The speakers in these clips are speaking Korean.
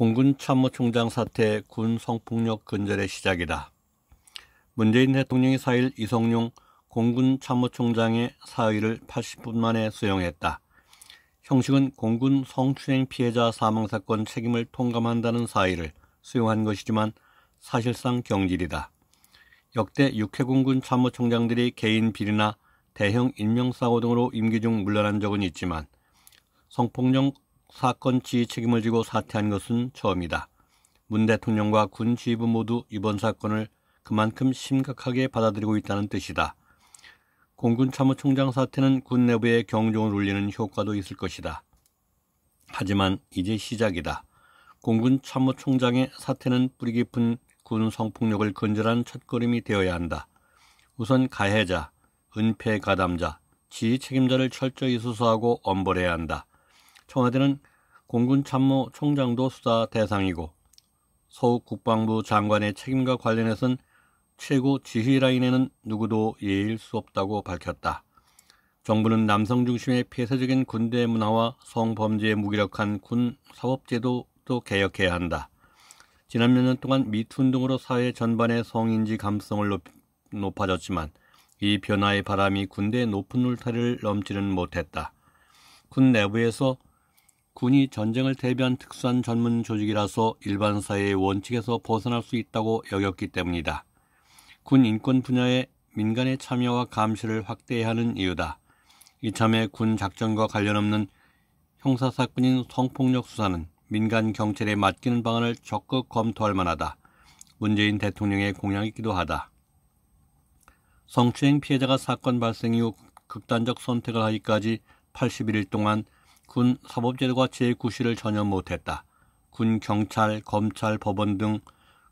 공군 참모총장 사태 군 성폭력 근절의 시작이다. 문재인 대통령이 4일 이성룡 공군 참모총장의 사의를 80분 만에 수용했다. 형식은 공군 성추행 피해자 사망 사건 책임을 통감한다는 사의를 수용한 것이지만 사실상 경질이다. 역대 육해공군 참모총장들이 개인 비리나 대형 인명사고 등으로 임기 중 물러난 적은 있지만 성폭력 사건 지휘 책임을 지고 사퇴한 것은 처음이다. 문 대통령과 군 지휘부 모두 이번 사건을 그만큼 심각하게 받아들이고 있다는 뜻이다. 공군 참모총장 사태는 군 내부의 경종을 울리는 효과도 있을 것이다. 하지만 이제 시작이다. 공군 참모총장의 사태는 뿌리 깊은 군 성폭력을 근절한 첫걸음이 되어야 한다. 우선 가해자, 은폐 가담자, 지휘 책임자를 철저히 수사하고 엄벌해야 한다. 청와대는 공군 참모 총장도 수사 대상이고 서욱 국방부 장관의 책임과 관련해선 최고 지휘 라인에는 누구도 예일 수 없다고 밝혔다. 정부는 남성 중심의 폐쇄적인 군대 문화와 성범죄에 무기력한 군 사법제도도 개혁해야 한다. 지난 몇 년 동안 미투 운동으로 사회 전반의 성인지 감성을 높, 높아졌지만 이 변화의 바람이 군대 의 높은 울타리를 넘지는 못했다. 군 내부에서 군이 전쟁을 대비한 특수한 전문 조직이라서 일반 사회의 원칙에서 벗어날 수 있다고 여겼기 때문이다. 군 인권 분야에 민간의 참여와 감시를 확대해야 하는 이유다. 이참에 군 작전과 관련 없는 형사사건인 성폭력 수사는 민간 경찰에 맡기는 방안을 적극 검토할 만하다. 문재인 대통령의 공약이기도 하다. 성추행 피해자가 사건 발생 이후 극단적 선택을 하기까지 81일 동안 군 사법제도가 제9시를 전혀 못했다. 군 경찰, 검찰, 법원 등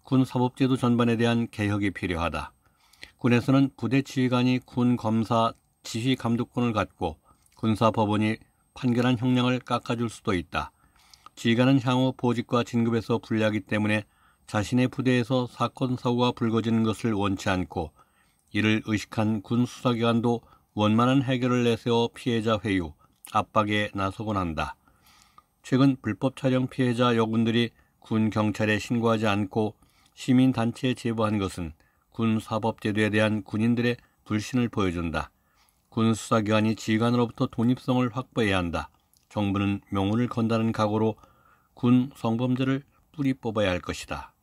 군 사법제도 전반에 대한 개혁이 필요하다. 군에서는 부대 지휘관이 군 검사 지휘 감독권을 갖고 군사 법원이 판결한 형량을 깎아줄 수도 있다. 지휘관은 향후 보직과 진급에서 불리하기 때문에 자신의 부대에서 사건 사고가 불거지는 것을 원치 않고 이를 의식한 군 수사기관도 원만한 해결을 내세워 피해자 회유, 압박에 나서곤 한다. 최근 불법 촬영 피해자 여군들이 군 경찰에 신고하지 않고 시민 단체에 제보한 것은 군 사법 제도에 대한 군인들의 불신을 보여준다. 군 수사기관이 지휘관으로부터 독립성을 확보해야 한다. 정부는 명운을 건다는 각오로 군 성범죄를 뿌리 뽑아야 할 것이다.